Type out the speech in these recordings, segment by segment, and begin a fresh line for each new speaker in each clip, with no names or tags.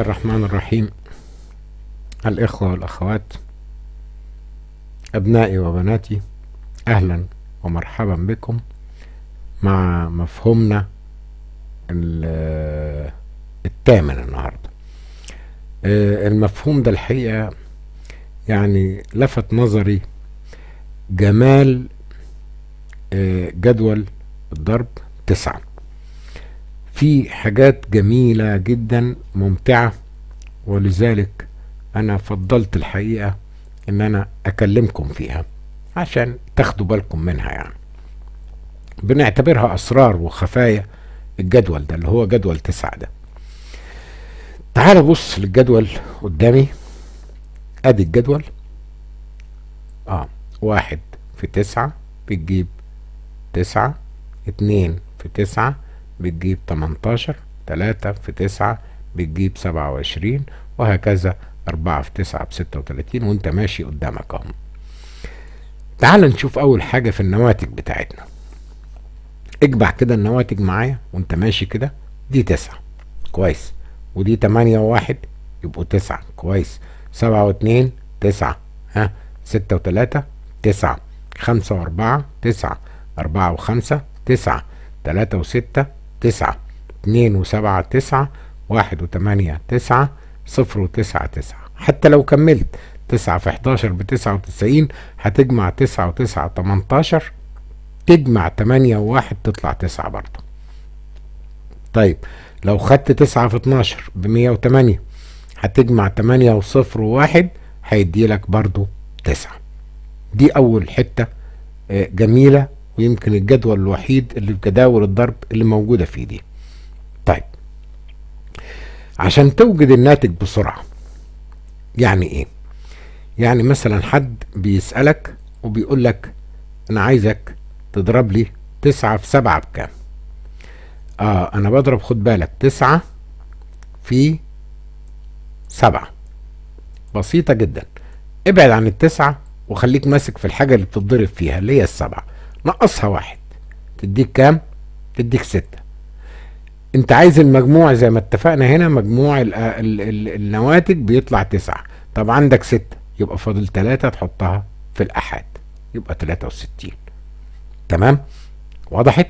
الله الرحمن الرحيم الإخوة والأخوات أبنائي وبناتي أهلا ومرحبا بكم مع مفهومنا الثامن النهاردة آه، المفهوم ده الحقيقة يعني لفت نظري جمال آه، جدول الضرب تسعه في حاجات جميلة جدا ممتعة ولذلك أنا فضلت الحقيقة إن أنا أكلمكم فيها عشان تاخدوا بالكم منها يعني بنعتبرها أسرار وخفايا الجدول ده اللي هو جدول تسعة ده تعال بص للجدول قدامي ادي الجدول اه واحد في تسعة بتجيب تسعة اتنين في تسعة بتجيب 18 3 في 9 بتجيب 27 وهكذا 4 في 9 ب 36 وانت ماشي قدامك اهو تعال نشوف اول حاجة في النواتج بتاعتنا اجمع كده النواتج معايا وانت ماشي كده دي 9 كويس ودي 8 و1 يبقوا 9 كويس 7 و2 9 ها 6 و3 9 5 و4 9 4 و5 9 3 و6 تسعة اتنين وسبعة تسعة واحد وتمانية تسعة صفر وتسعة تسعة حتى لو كملت تسعة في احداشر بتسعة وتسعين هتجمع تسعة وتسعة تمنتاشر تجمع تمانية وواحد تطلع تسعة برضه طيب لو خدت تسعة في اتناشر بمية وتمانية هتجمع تمانية وصفر وواحد هيديلك برضو تسعة دي أول حتة آه، جميلة ويمكن الجدول الوحيد اللي جداول الضرب اللي موجودة فيه دي طيب عشان توجد الناتج بسرعة يعني ايه يعني مثلا حد بيسألك وبيقول لك انا عايزك تضرب لي تسعة في سبعة بكام اه انا بضرب خد بالك تسعة في سبعة بسيطة جدا ابعد عن التسعة وخليك ماسك في الحاجة اللي بتتضرب فيها اللي هي السبعة نقصها واحد تديك كام تديك ستة انت عايز المجموع زي ما اتفقنا هنا مجموع ال ال ال النواتج بيطلع تسعة طب عندك ستة يبقى فاضل تلاتة تحطها في الأحاد يبقى تلاتة وستين تمام وضحت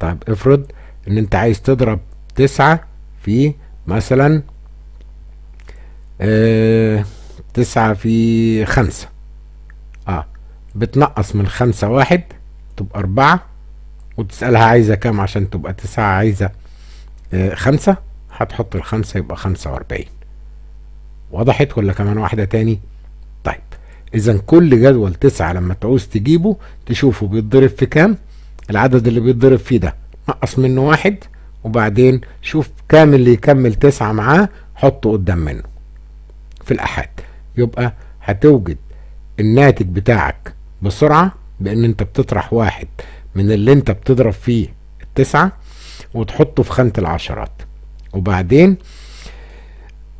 طيب افرض ان انت عايز تضرب تسعة في مثلا اه تسعة في خمسة اه بتنقص من خمسة واحد تبقى أربعة وتسألها عايزة كام عشان تبقى تسعة عايزة آه، خمسة هتحط الخمسة يبقى خمسة وأربعين وضحت ولا كمان واحدة تاني طيب إذا كل جدول تسعة لما تعوز تجيبه تشوفه بيتضرب في كام العدد اللي بيتضرب فيه ده نقص منه واحد وبعدين شوف كام اللي يكمل تسعة معاه حطه قدام منه في الأحاد يبقى هتوجد الناتج بتاعك بسرعة بان انت بتطرح واحد من اللي انت بتضرب فيه التسعة وتحطه في خانة العشرات وبعدين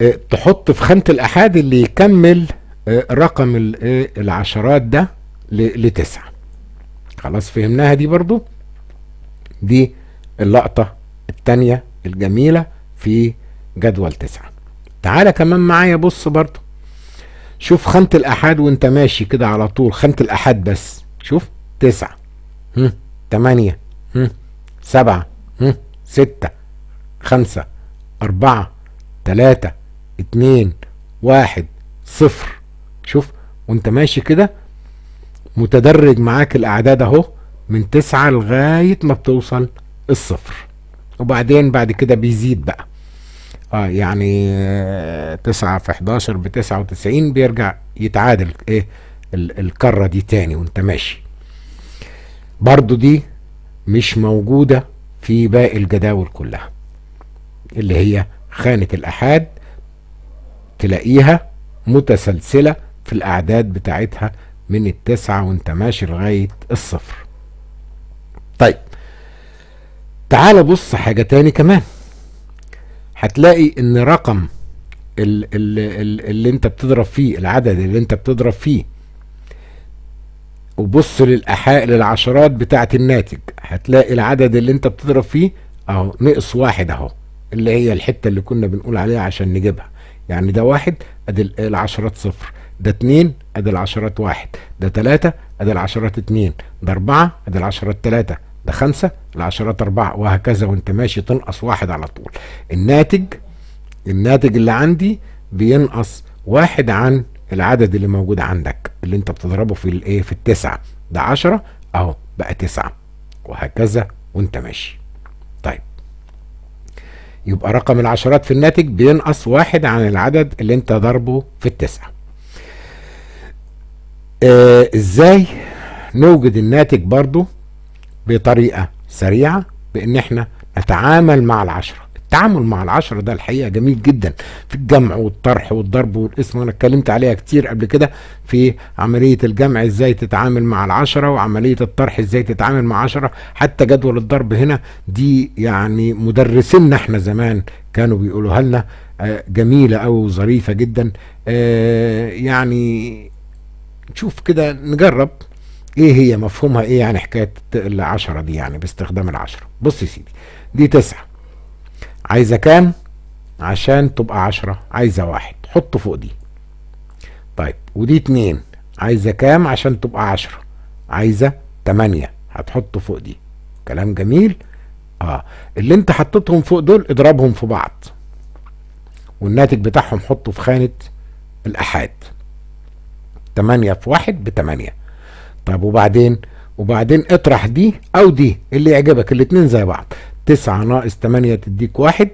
آه، تحط في خانة الأحاد اللي يكمل آه، رقم آه، العشرات ده لتسعة خلاص فهمناها دي برضو دي اللقطة التانية الجميلة في جدول تسعة تعالى كمان معايا بص برضو شوف خانة الأحاد وانت ماشي كده على طول خانة الأحاد بس شوف تسعة هم. تمانية هم. سبعة هم. ستة خمسة أربعة تلاتة اتنين واحد صفر شوف وانت ماشي كده متدرج معاك الأعداد أهو من تسعة لغاية ما بتوصل الصفر وبعدين بعد كده بيزيد بقى اه يعني آه، تسعة في 11 ب 99 بيرجع يتعادل ايه الكرة دي تاني وانت ماشي برضو دي مش موجودة في باقي الجداول كلها اللي هي خانة الأحاد تلاقيها متسلسلة في الأعداد بتاعتها من التسعة وانت ماشي لغاية الصفر طيب تعال بص حاجة تاني كمان هتلاقي ان رقم اللي, اللي انت بتضرب فيه العدد اللي انت بتضرب فيه وبص للأحا... للعشرات بتاعة الناتج هتلاقي العدد اللي انت بتضرب فيه اهو نقص واحد اهو اللي هي الحتة اللي كنا بنقول عليها عشان نجيبها يعني ده واحد ادي العشرات صفر ده اتنين ادي العشرات واحد ده تلاتة ادي العشرات اتنين ده اربعة ادي العشرات تلاتة ده خمسة العشرات أربعة وهكذا وأنت ماشي تنقص واحد على طول الناتج الناتج اللي عندي بينقص واحد عن العدد اللي موجود عندك اللي انت بتضربه في الايه في التسعة ده 10 اهو بقى 9 وهكذا وانت ماشي طيب يبقى رقم العشرات في الناتج بينقص واحد عن العدد اللي انت ضربه في التسعة اه ازاي نوجد الناتج برضو بطريقة سريعة بان احنا نتعامل مع العشرة التعامل مع العشرة ده الحقيقة جميل جدا في الجمع والطرح والضرب والقسم وانا اتكلمت عليها كتير قبل كده في عملية الجمع ازاي تتعامل مع العشرة وعملية الطرح ازاي تتعامل مع عشرة حتى جدول الضرب هنا دي يعني مدرسينا احنا زمان كانوا بيقولوها لنا آه، جميلة أو ظريفة جدا آه، يعني نشوف كده نجرب ايه هي مفهومها ايه يعني حكاية العشرة دي يعني باستخدام العشرة بص يا سيدي دي تسعة عايزة كام عشان تبقى عشرة عايزة واحد حطه فوق دي طيب ودي اتنين عايزة كام عشان تبقى عشرة عايزة تمانية هتحطه فوق دي كلام جميل اه اللي انت حطيتهم فوق دول اضربهم في بعض والناتج بتاعهم حطه في خانة الأحاد تمانية في واحد بتمانية طيب وبعدين وبعدين اطرح دي او دي اللي يعجبك الاتنين زي بعض تسعة ناقص تمانية تديك واحد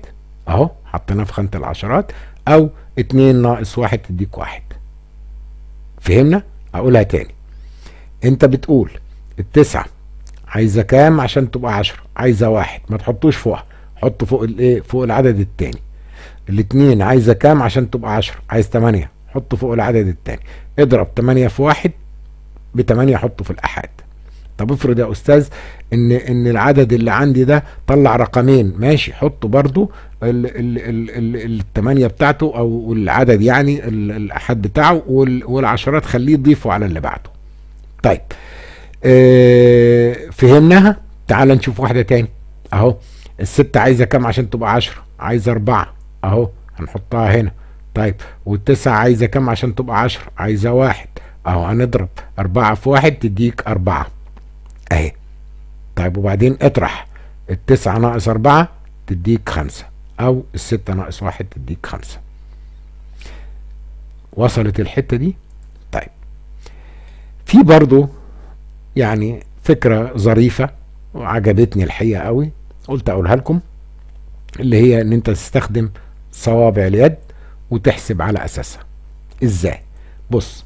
اهو حطيناه في خانة العشرات او اتنين ناقص واحد تديك واحد فهمنا؟ اقولها تاني انت بتقول التسعة عايزة كام عشان تبقى عشرة عايزة واحد ما تحطوش فوقها حط فوق الايه فوق العدد التاني الاتنين عايزة كام عشان تبقى عشرة عايز تمانية حطه فوق العدد التاني اضرب تمانية في واحد بتمانية حطه في الأحاد طب افرض يا استاذ ان ان العدد اللي عندي ده طلع رقمين ماشي حطه برضو ال ال ال ال الثمانيه بتاعته او العدد يعني الاحاد بتاعه والعشرات خليه يضيفه على اللي بعده طيب اه فهمناها تعال نشوف واحده تاني اهو الستة عايزة كام عشان تبقى 10؟ عايزة أربعة أهو هنحطها هنا طيب والتسعة عايزة كام عشان تبقى 10؟ عايزة واحد أهو هنضرب أربعة في واحد تديك أربعة اهي طيب وبعدين اطرح التسعة ناقص أربعة تديك خمسة أو الستة ناقص واحد تديك خمسة وصلت الحتة دي طيب في برضو يعني فكرة ظريفة وعجبتني الحقيقة قوي قلت أقولها لكم اللي هي إن أنت تستخدم صوابع اليد وتحسب على أساسها إزاي بص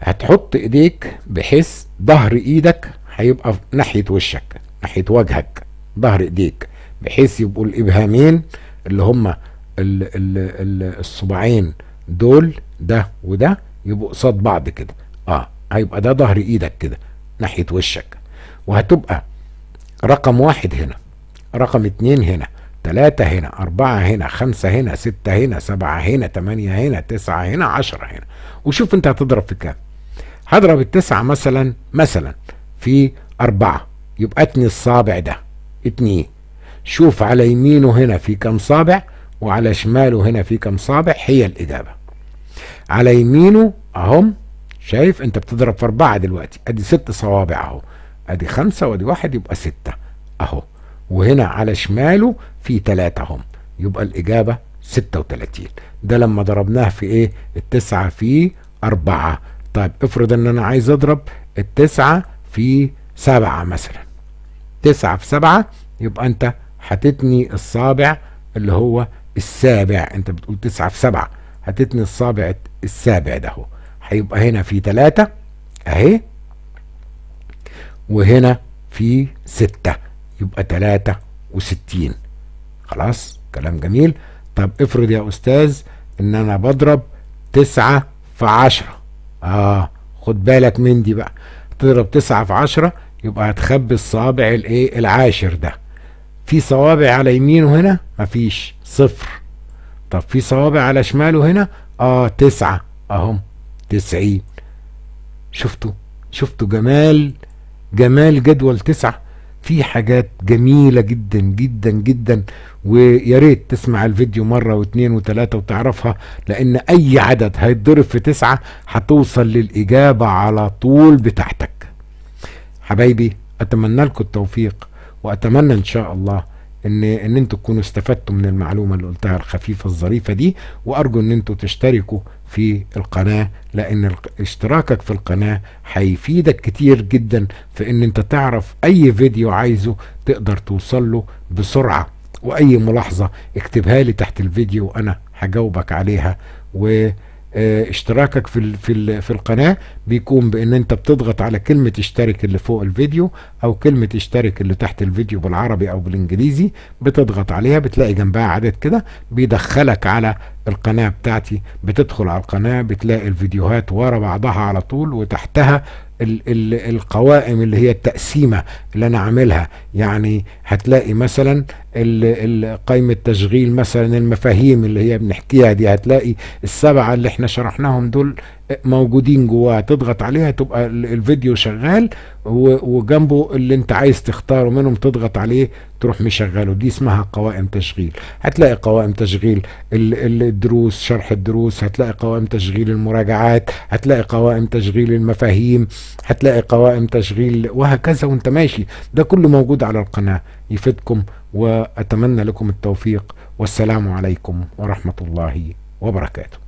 هتحط إيديك بحيث ظهر إيدك هيبقى ناحيه وشك ناحيه وجهك ظهر ايديك بحيث يبقوا الابهامين اللي هما الصباعين دول ده وده يبقوا قصاد بعض كده اه هيبقى ده ظهر ايدك كده ناحيه وشك وهتبقى رقم واحد هنا رقم اتنين هنا تلاتة هنا أربعة هنا خمسة هنا ستة هنا سبعة هنا تمانية هنا تسعة هنا عشرة هنا وشوف انت هتضرب في كام هضرب التسعة مثلا مثلا في أربعة يبقى اتني الصابع ده اتنيه شوف على يمينه هنا في كم صابع وعلى شماله هنا في كم صابع هي الإجابة على يمينه أهم شايف أنت بتضرب في أربعة دلوقتي أدي ست صوابع أهو أدي خمسة وأدي واحد يبقى ستة أهو وهنا على شماله في تلاتة هم يبقى الإجابة 36 ده لما ضربناه في إيه التسعة في أربعة طيب افرض إن أنا عايز أضرب التسعة في سبعة مثلا تسعة في سبعة يبقى انت هتتني الصابع اللي هو السابع انت بتقول تسعة في سبعة هتتني الصابع السابع ده هو هيبقى هنا في تلاتة اهي وهنا في ستة يبقى تلاتة وستين خلاص كلام جميل طب افرض يا استاذ ان انا بضرب تسعة في عشرة اه خد بالك من دي بقى تضرب تسعة في عشرة يبقى هتخبي الصابع الايه العاشر ده في صوابع على يمينه هنا مفيش صفر طب في صوابع على شماله هنا اه تسعة اهم تسعين شفتوا شفتوا جمال جمال جدول تسعة في حاجات جميلة جدا جدا جدا ويا ريت تسمع الفيديو مرة واثنين وثلاثة وتعرفها لأن أي عدد هيتضرب في تسعة هتوصل للإجابة على طول بتاعتك حبايبي أتمنى لكم التوفيق وأتمنى إن شاء الله ان ان انتم تكونوا استفدتوا من المعلومه اللي قلتها الخفيفه الظريفه دي وارجو ان انتم تشتركوا في القناه لان اشتراكك في القناه هيفيدك كتير جدا في ان انت تعرف اي فيديو عايزه تقدر توصل له بسرعه واي ملاحظه اكتبها لي تحت الفيديو وانا هجاوبك عليها و اشتراكك في في في القناه بيكون بان انت بتضغط على كلمه اشترك اللي فوق الفيديو او كلمه اشترك اللي تحت الفيديو بالعربي او بالانجليزي بتضغط عليها بتلاقي جنبها عدد كده بيدخلك على القناه بتاعتي بتدخل على القناه بتلاقي الفيديوهات ورا بعضها على طول وتحتها القوائم اللي هي التقسيمة اللي أنا عاملها يعني هتلاقي مثلا قائمة تشغيل مثلا المفاهيم اللي هي بنحكيها دي هتلاقي السبعة اللي احنا شرحناهم دول موجودين جواها تضغط عليها تبقى الفيديو شغال وجنبه اللي انت عايز تختاره منهم تضغط عليه تروح مشغله دي اسمها قوائم تشغيل هتلاقي قوائم تشغيل الدروس شرح الدروس هتلاقي قوائم تشغيل المراجعات هتلاقي قوائم تشغيل المفاهيم هتلاقي قوائم تشغيل وهكذا وانت ماشي ده كله موجود على القناة يفيدكم واتمنى لكم التوفيق والسلام عليكم ورحمة الله وبركاته